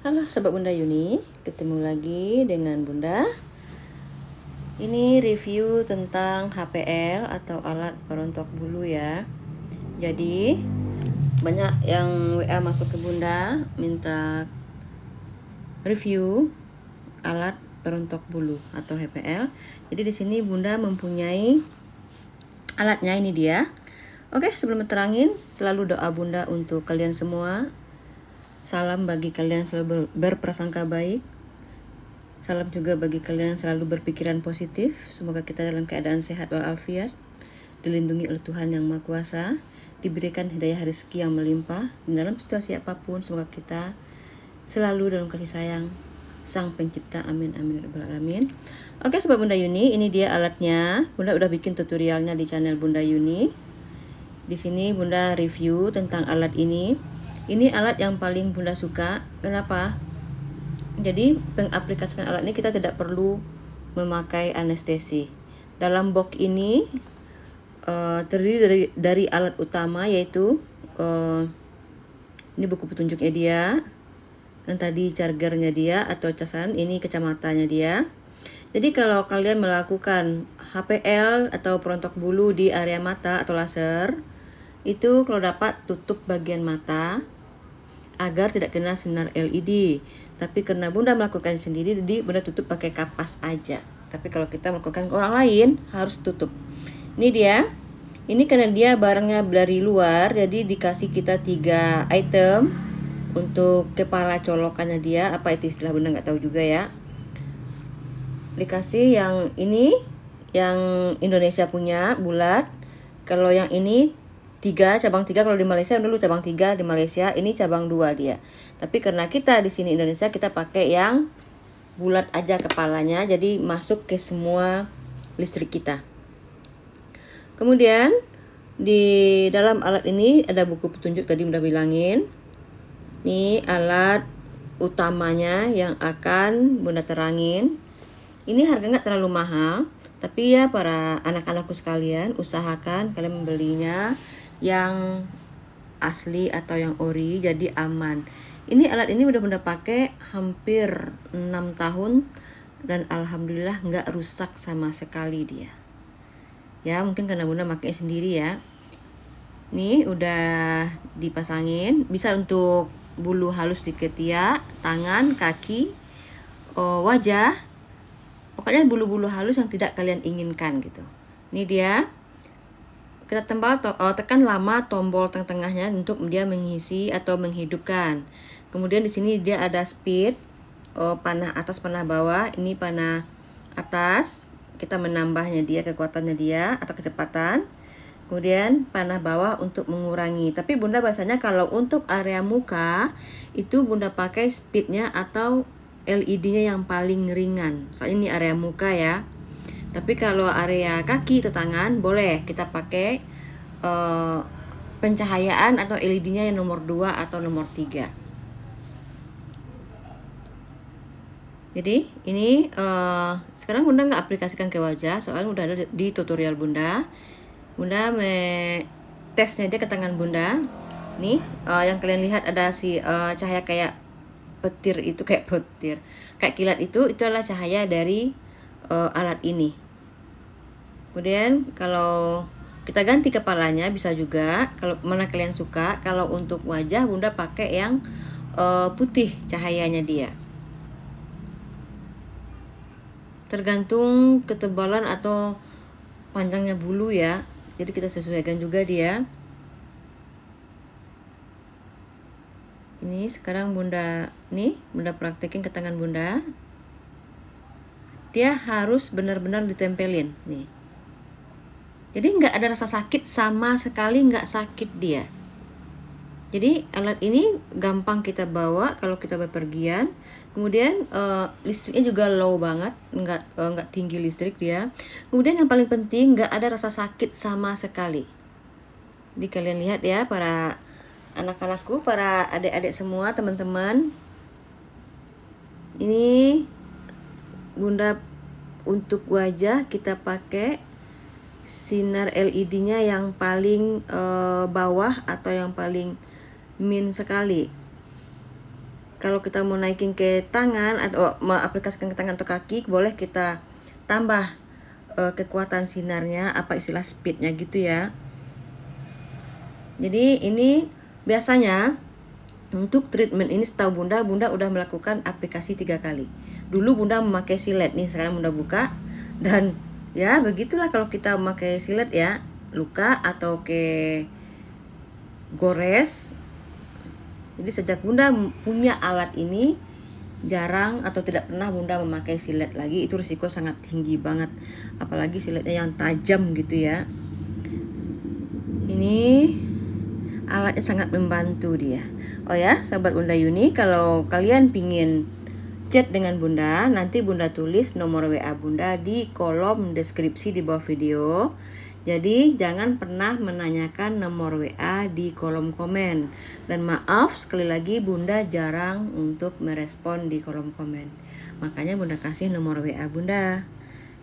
Halo Sobat Bunda Yuni, ketemu lagi dengan Bunda Ini review tentang HPL atau alat perontok bulu ya Jadi banyak yang WA masuk ke Bunda minta review alat perontok bulu atau HPL Jadi di sini Bunda mempunyai alatnya ini dia Oke sebelum terangin selalu doa Bunda untuk kalian semua Salam bagi kalian yang selalu berprasangka baik. Salam juga bagi kalian yang selalu berpikiran positif. Semoga kita dalam keadaan sehat walafiat, dilindungi oleh Tuhan Yang Maha Kuasa, diberikan hidayah rezeki yang melimpah, dan dalam situasi apapun semoga kita selalu dalam kasih sayang Sang Pencipta. Amin amin ya rabbal alamin. Oke, sobat Bunda Yuni, ini dia alatnya. Bunda udah bikin tutorialnya di channel Bunda Yuni. Di sini Bunda review tentang alat ini ini alat yang paling Bunda suka. Kenapa? Jadi, mengaplikasikan alat ini kita tidak perlu memakai anestesi. Dalam box ini uh, terdiri dari dari alat utama yaitu uh, ini buku petunjuknya dia. dan tadi chargernya dia atau casan ini kecamatannya dia. Jadi kalau kalian melakukan HPL atau perontok bulu di area mata atau laser, itu kalau dapat tutup bagian mata agar tidak kena sinar LED. Tapi karena Bunda melakukan sendiri, jadi Bunda tutup pakai kapas aja. Tapi kalau kita melakukan ke orang lain, harus tutup. Ini dia. Ini karena dia barangnya dari luar, jadi dikasih kita tiga item untuk kepala colokannya dia. Apa itu istilah Bunda nggak tahu juga ya. Dikasih yang ini, yang Indonesia punya bulat. Kalau yang ini tiga cabang tiga kalau di Malaysia dulu cabang tiga di Malaysia ini cabang dua dia tapi karena kita di sini Indonesia kita pakai yang bulat aja kepalanya jadi masuk ke semua listrik kita kemudian di dalam alat ini ada buku petunjuk tadi udah bilangin ini alat utamanya yang akan bunda terangin ini harga nggak terlalu mahal tapi ya para anak-anakku sekalian usahakan kalian membelinya yang asli atau yang ori jadi aman ini alat ini udah bunda pakai hampir 6 tahun dan alhamdulillah nggak rusak sama sekali dia ya mungkin karena bunda pakai sendiri ya nih udah dipasangin bisa untuk bulu halus di ketiak, tangan kaki eh, wajah pokoknya bulu-bulu halus yang tidak kalian inginkan gitu ini dia kita tempel to eh, tekan lama tombol tengah-tengahnya untuk dia mengisi atau menghidupkan. Kemudian di sini dia ada speed, oh, panah atas, panah bawah. Ini panah atas, kita menambahnya dia kekuatannya dia atau kecepatan. Kemudian panah bawah untuk mengurangi. Tapi Bunda bahasanya kalau untuk area muka itu Bunda pakai speednya atau LED-nya yang paling ringan. Soalnya ini area muka ya. Tapi kalau area kaki atau tangan boleh kita pakai uh, pencahayaan atau LED-nya yang nomor 2 atau nomor 3. Jadi ini uh, sekarang Bunda nggak aplikasikan ke wajah, soalnya udah ada di tutorial Bunda. Bunda me tesnya aja ke tangan Bunda. Nih uh, yang kalian lihat ada si uh, cahaya kayak petir itu kayak petir, kayak kilat itu itu adalah cahaya dari uh, alat ini. Kemudian kalau kita ganti kepalanya bisa juga kalau mana kalian suka. Kalau untuk wajah Bunda pakai yang uh, putih cahayanya dia. Tergantung ketebalan atau panjangnya bulu ya. Jadi kita sesuaikan juga dia. Ini sekarang Bunda nih, Bunda praktekin ke tangan Bunda dia harus benar-benar ditempelin nih jadi nggak ada rasa sakit sama sekali nggak sakit dia jadi alat ini gampang kita bawa kalau kita bepergian kemudian uh, listriknya juga low banget nggak uh, nggak tinggi listrik dia kemudian yang paling penting nggak ada rasa sakit sama sekali di kalian lihat ya para anak-anakku para adik-adik semua teman-teman ini Bunda untuk wajah kita pakai sinar LED-nya yang paling e, bawah atau yang paling min sekali. Kalau kita mau naikin ke tangan atau oh, mengaplikasikan ke tangan atau kaki, boleh kita tambah e, kekuatan sinarnya, apa istilah speednya gitu ya. Jadi ini biasanya untuk treatment ini setahu Bunda, Bunda udah melakukan aplikasi tiga kali. Dulu Bunda memakai silet nih, sekarang Bunda buka dan ya begitulah kalau kita memakai silet ya, luka atau ke gores. Jadi sejak Bunda punya alat ini jarang atau tidak pernah Bunda memakai silet lagi, itu risiko sangat tinggi banget. Apalagi siletnya yang tajam gitu ya. Ini alatnya sangat membantu dia. Oh ya, sahabat Bunda Yuni, kalau kalian pingin chat dengan Bunda, nanti Bunda tulis nomor WA Bunda di kolom deskripsi di bawah video. Jadi jangan pernah menanyakan nomor WA di kolom komen. Dan maaf sekali lagi Bunda jarang untuk merespon di kolom komen. Makanya Bunda kasih nomor WA Bunda.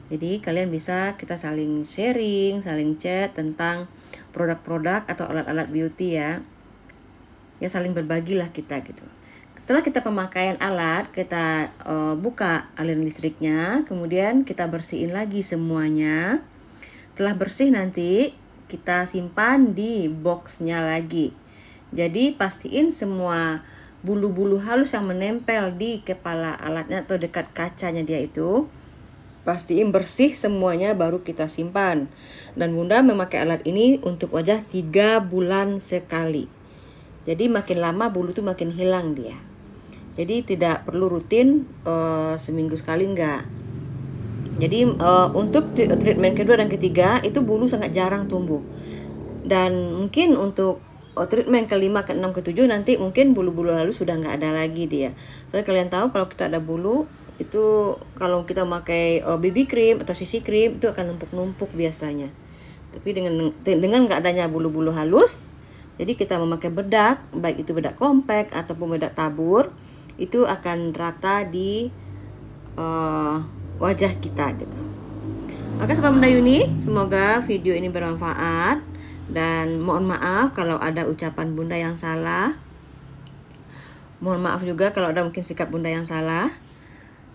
Jadi kalian bisa kita saling sharing, saling chat tentang produk-produk atau alat-alat beauty ya ya saling berbagilah kita gitu setelah kita pemakaian alat kita uh, buka aliran listriknya kemudian kita bersihin lagi semuanya setelah bersih nanti kita simpan di boxnya lagi jadi pastiin semua bulu-bulu halus yang menempel di kepala alatnya atau dekat kacanya dia itu Pastiin bersih semuanya baru kita simpan. Dan Bunda memakai alat ini untuk wajah 3 bulan sekali. Jadi makin lama bulu tuh makin hilang dia. Jadi tidak perlu rutin uh, seminggu sekali enggak. Jadi uh, untuk treatment kedua dan ketiga itu bulu sangat jarang tumbuh. Dan mungkin untuk Oh treatment kelima, ke ketujuh nanti mungkin bulu-bulu lalu sudah nggak ada lagi dia. Soalnya kalian tahu kalau kita ada bulu itu kalau kita pakai oh, BB cream atau sisi cream itu akan numpuk-numpuk biasanya. Tapi dengan dengan nggak adanya bulu-bulu halus, jadi kita memakai bedak, baik itu bedak compact ataupun bedak tabur, itu akan rata di uh, wajah kita gitu. Oke, Sobat Bunda Yuni, semoga video ini bermanfaat. Dan mohon maaf kalau ada ucapan Bunda yang salah. Mohon maaf juga kalau ada mungkin sikap Bunda yang salah.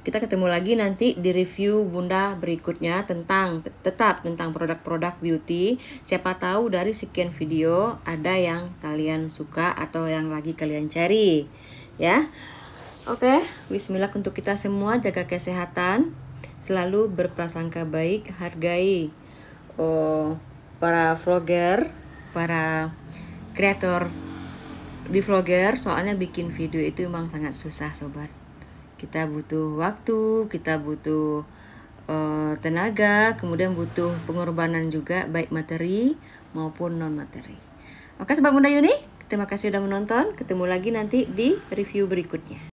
Kita ketemu lagi nanti di review Bunda berikutnya tentang tetap tentang produk-produk beauty. Siapa tahu dari sekian video ada yang kalian suka atau yang lagi kalian cari, ya. Oke, okay, bismillah untuk kita semua jaga kesehatan, selalu berprasangka baik, hargai oh para vlogger, para kreator di vlogger soalnya bikin video itu memang sangat susah sobat kita butuh waktu kita butuh uh, tenaga kemudian butuh pengorbanan juga baik materi maupun non materi oke sobat bunda Yuni terima kasih sudah menonton ketemu lagi nanti di review berikutnya